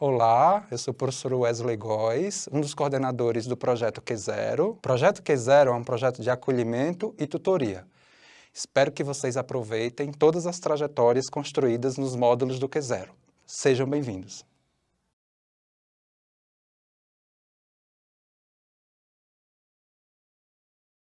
Olá, eu sou o professor Wesley Góes, um dos coordenadores do Projeto Q0. O Projeto Q0 é um projeto de acolhimento e tutoria. Espero que vocês aproveitem todas as trajetórias construídas nos módulos do Q0. Sejam bem-vindos.